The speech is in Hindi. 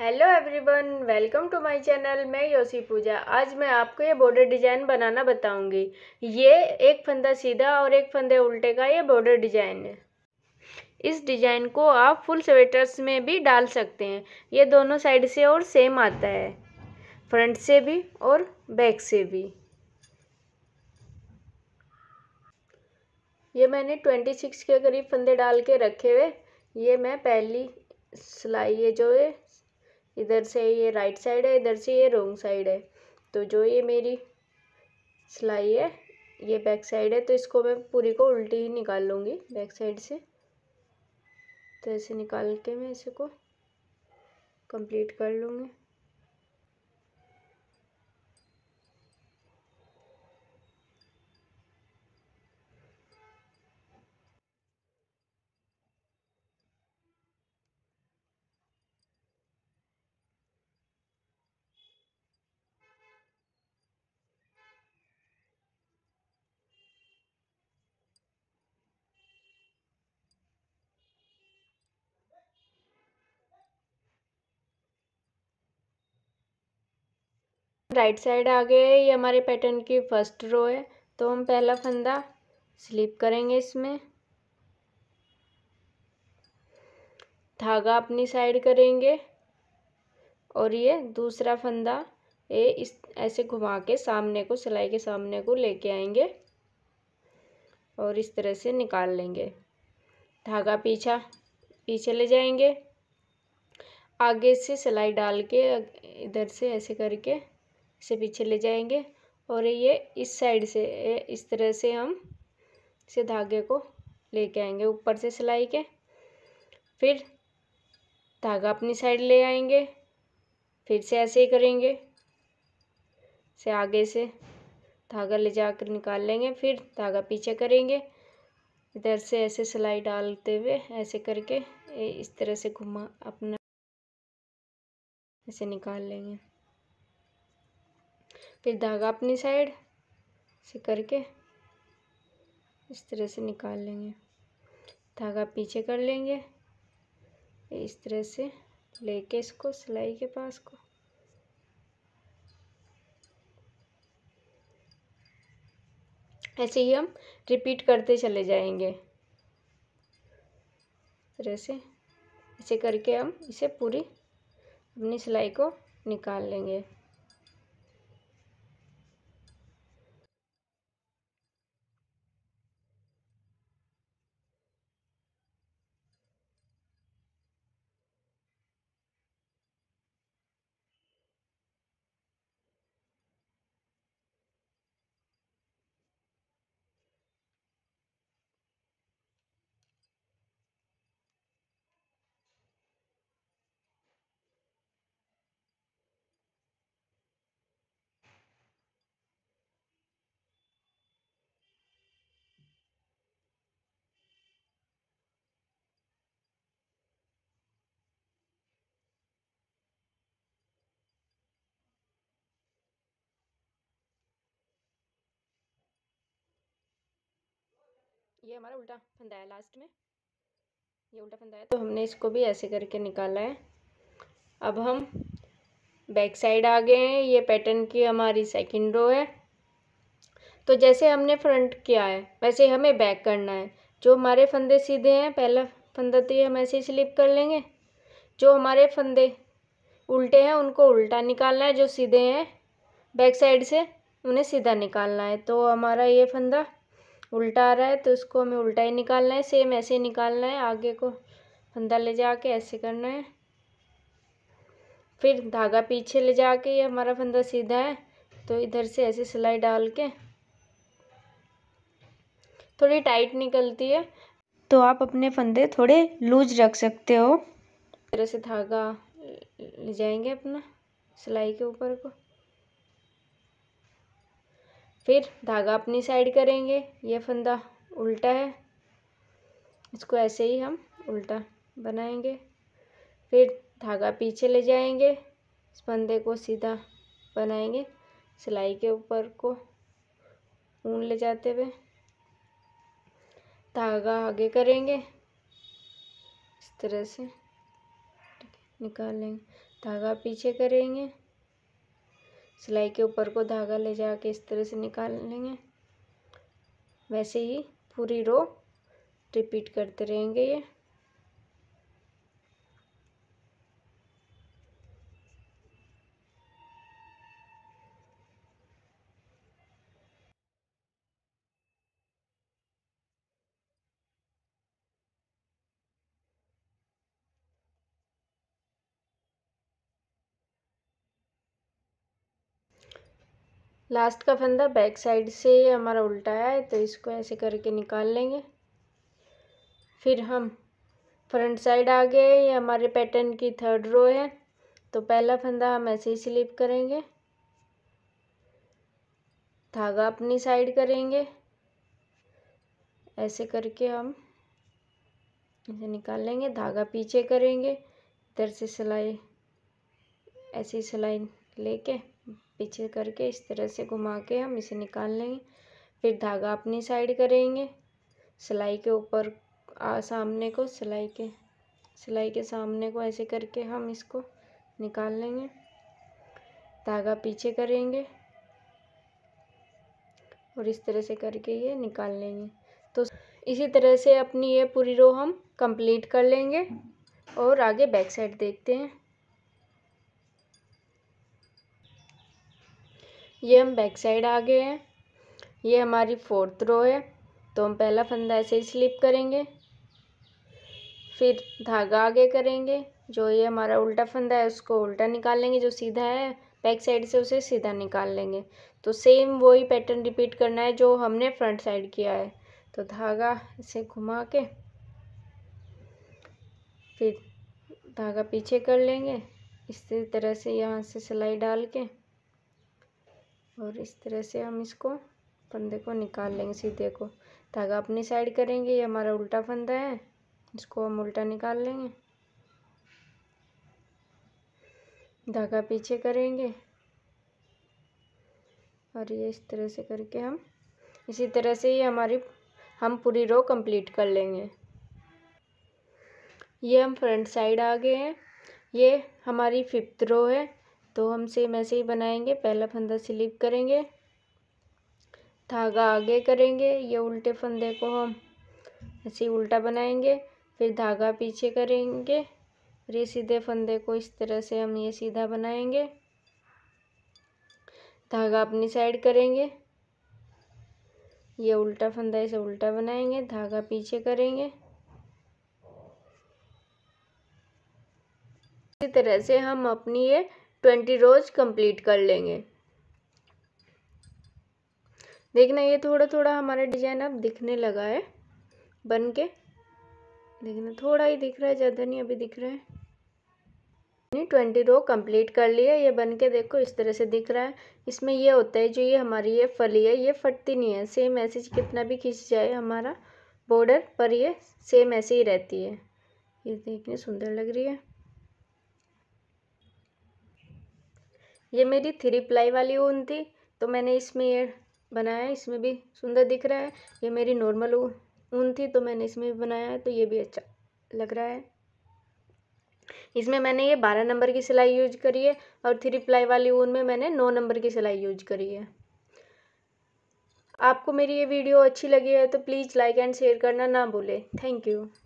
hello everyone welcome to my channel मैं योशी पूजा आज मैं आपको ये बॉर्डर डिज़ाइन बनाना बताऊंगी ये एक फंदा सीधा और एक फंदे उल्टे का ये बॉर्डर डिज़ाइन है इस डिज़ाइन को आप फुल स्वेटर्स में भी डाल सकते हैं ये दोनों साइड से और सेम आता है फ्रंट से भी और बैक से भी ये मैंने ट्वेंटी सिक्स के करीब फंदे डाल के रखे हुए ये मैं पहली सिलाई ये जो है इधर से ये राइट साइड है इधर से ये रोंग साइड है तो जो ये मेरी सिलाई है ये बैक साइड है तो इसको मैं पूरी को उल्टी ही निकाल लूँगी बैक साइड से तो ऐसे निकाल के मैं इसे को कंप्लीट कर लूँगी राइट साइड आ गए ये हमारे पैटर्न की फर्स्ट रो है तो हम पहला फंदा स्लिप करेंगे इसमें धागा अपनी साइड करेंगे और ये दूसरा फंदा ये इस ऐसे घुमा के सामने को सिलाई के सामने को लेके आएंगे और इस तरह से निकाल लेंगे धागा पीछा पीछे ले जाएंगे आगे से सिलाई डाल के इधर से ऐसे करके से पीछे ले जाएंगे और ये इस साइड से इस तरह से हम इसे धागे को लेके आएंगे ऊपर से सिलाई के फिर धागा अपनी साइड ले आएंगे फिर से ऐसे ही करेंगे से आगे से धागा ले जाकर निकाल लेंगे फिर धागा पीछे करेंगे इधर से ऐसे सिलाई डालते हुए ऐसे करके इस तरह से घुमा अपना ऐसे निकाल लेंगे फिर धागा अपनी साइड से करके इस तरह से निकाल लेंगे धागा पीछे कर लेंगे इस तरह से लेके इसको सिलाई के पास को ऐसे ही हम रिपीट करते चले जाएंगे इस तरह से ऐसे करके हम इसे पूरी अपनी सिलाई को निकाल लेंगे ये हमारा उल्टा फंदा है लास्ट में ये उल्टा फंदा है तो हमने इसको भी ऐसे करके निकाला है अब हम बैक साइड आ गए हैं ये पैटर्न की हमारी सेकंड रो है तो जैसे हमने फ्रंट किया है वैसे हमें बैक करना है जो हमारे फंदे सीधे हैं पहला फंदा तो ये हम ऐसे ही स्लिप कर लेंगे जो हमारे फंदे उल्टे हैं उनको उल्टा निकालना है जो सीधे हैं बैक साइड से उन्हें सीधा निकालना है तो हमारा ये फंदा उल्टा आ रहा है तो उसको हमें उल्टा ही निकालना है सेम ऐसे ही निकालना है आगे को फंदा ले जाके ऐसे करना है फिर धागा पीछे ले जाके ये हमारा फंदा सीधा है तो इधर से ऐसे सिलाई डाल के थोड़ी टाइट निकलती है तो आप अपने फंदे थोड़े लूज रख सकते हो तरह से धागा ले जाएंगे अपना सिलाई के ऊपर को फिर धागा अपनी साइड करेंगे ये फंदा उल्टा है इसको ऐसे ही हम उल्टा बनाएंगे फिर धागा पीछे ले जाएंगे इस फंदे को सीधा बनाएंगे सिलाई के ऊपर को ऊन ले जाते हुए धागा आगे करेंगे इस तरह से निकालेंगे धागा पीछे करेंगे सिलाई के ऊपर को धागा ले जा इस तरह से निकाल लेंगे वैसे ही पूरी रो रिपीट करते रहेंगे ये लास्ट का फंदा बैक साइड से हमारा उल्टा है तो इसको ऐसे करके निकाल लेंगे फिर हम फ्रंट साइड आ गए ये हमारे पैटर्न की थर्ड रो है तो पहला फंदा हम ऐसे ही स्लिप करेंगे धागा अपनी साइड करेंगे ऐसे करके हम इसे निकाल लेंगे धागा पीछे करेंगे इधर से सिलाई ऐसी सिलाई लेके पीछे करके इस तरह से घुमा के हम इसे निकाल लेंगे फिर धागा अपनी साइड करेंगे सिलाई के ऊपर सामने को सिलाई के सिलाई के सामने को ऐसे करके हम इसको निकाल लेंगे धागा पीछे करेंगे और इस तरह से करके ये निकाल लेंगे तो इसी तरह से अपनी ये पूरी रो हम कंप्लीट कर लेंगे और आगे बैक साइड देखते हैं ये हम बैक साइड आ गए हैं ये हमारी फोर्थ रो है तो हम पहला फंदा ऐसे ही स्लिप करेंगे फिर धागा आगे करेंगे जो ये हमारा उल्टा फंदा है उसको उल्टा निकाल लेंगे जो सीधा है बैक साइड से उसे सीधा निकाल लेंगे तो सेम वही पैटर्न रिपीट करना है जो हमने फ्रंट साइड किया है तो धागा इसे घुमा के फिर धागा पीछे कर लेंगे इसी तरह से यहाँ से सिलाई डाल के और इस तरह से हम इसको फंदे को निकाल लेंगे सीधे को धागा तो अपनी साइड करेंगे ये हमारा उल्टा फंदा है इसको हम उल्टा निकाल लेंगे धागा पीछे करेंगे और ये इस तरह से करके हम इसी तरह से ये हमारी हम पूरी रो कंप्लीट कर लेंगे ये हम फ्रंट साइड आ गए हैं ये हमारी फिफ्थ रो है तो हम सेम ऐसे ही बनाएंगे पहला फंदा स्लिप करेंगे धागा आगे करेंगे ये उल्टे फंदे को हम ऐसे ही उल्टा बनाएंगे फिर धागा पीछे करेंगे फिर सीधे फंदे को इस तरह से हम ये सीधा बनाएंगे धागा अपनी साइड करेंगे ये उल्टा फंदा इसे उल्टा बनाएंगे धागा पीछे करेंगे इसी तरह से हम अपनी ये ट्वेंटी रोज कंप्लीट कर लेंगे देखना ये थोड़ा थोड़ा हमारा डिजाइन अब दिखने लगा है बन के देखना थोड़ा ही दिख रहा है ज़्यादा नहीं अभी दिख रहा है नहीं ट्वेंटी रो कंप्लीट कर लिया ये बन के देखो इस तरह से दिख रहा है इसमें ये होता है जो ये हमारी ये फली है ये फटती नहीं है सेम ऐसे कितना भी खींच जाए हमारा बॉर्डर पर ये सेम ऐसे ही रहती है ये देखने सुंदर लग रही है ये मेरी थ्री प्लाई वाली ऊन थी तो मैंने इसमें ये बनाया है इसमें भी सुंदर दिख रहा है ये मेरी नॉर्मल ऊन थी तो मैंने इसमें भी बनाया है तो ये भी अच्छा लग रहा है इसमें मैंने ये बारह नंबर की सिलाई यूज करी है और थ्री प्लाई वाली ऊन में मैंने नौ नंबर की सिलाई यूज करी है आपको मेरी ये वीडियो अच्छी लगी है तो प्लीज़ लाइक एंड शेयर करना ना भूलें थैंक यू